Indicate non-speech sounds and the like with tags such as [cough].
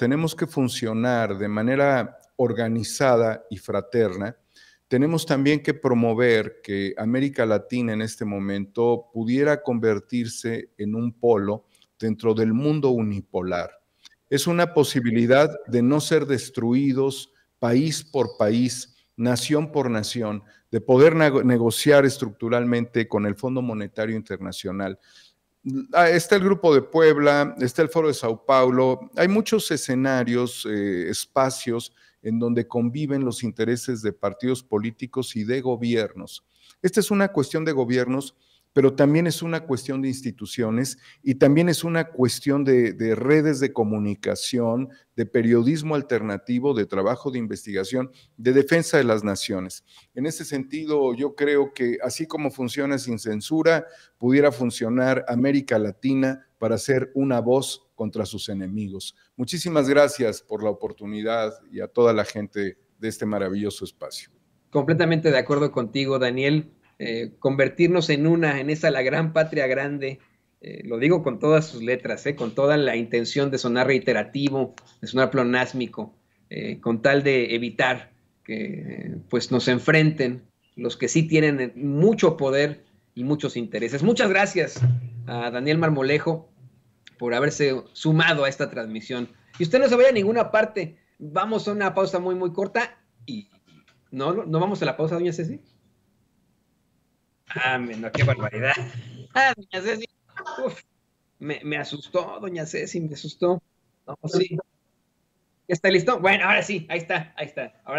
tenemos que funcionar de manera organizada y fraterna, tenemos también que promover que América Latina en este momento pudiera convertirse en un polo dentro del mundo unipolar. Es una posibilidad de no ser destruidos país por país, nación por nación, de poder negociar estructuralmente con el Fondo Monetario Internacional, Ah, está el grupo de Puebla, está el foro de Sao Paulo, hay muchos escenarios, eh, espacios en donde conviven los intereses de partidos políticos y de gobiernos. Esta es una cuestión de gobiernos pero también es una cuestión de instituciones y también es una cuestión de, redes de comunicación, de periodismo alternativo, de trabajo de investigación, de defensa de las naciones. En ese sentido, yo creo que así como funciona sin censura, pudiera funcionar América Latina para ser una voz contra sus enemigos. Muchísimas gracias por la oportunidad y a toda la gente de este maravilloso espacio. Completamente de acuerdo contigo, Daniel. Eh, convertirnos en una, en esa la gran patria grande. Eh, lo digo con todas sus letras, eh, con toda la intención de sonar reiterativo, de sonar plonásmico, con tal de evitar que pues nos enfrenten los que sí tienen mucho poder y muchos intereses. Muchas gracias a Daniel Marmolejo por haberse sumado a esta transmisión. Y usted no se vaya a ninguna parte. Vamos a una pausa muy, muy corta y no, no, no vamos a la pausa, doña Ceci. Ah, qué barbaridad. [laughs] Ah, doña Ceci. Uf, me, asustó, doña Ceci, me asustó. ¿Está listo? Bueno, ahora sí, ahí está, ahí está. Ahora sí.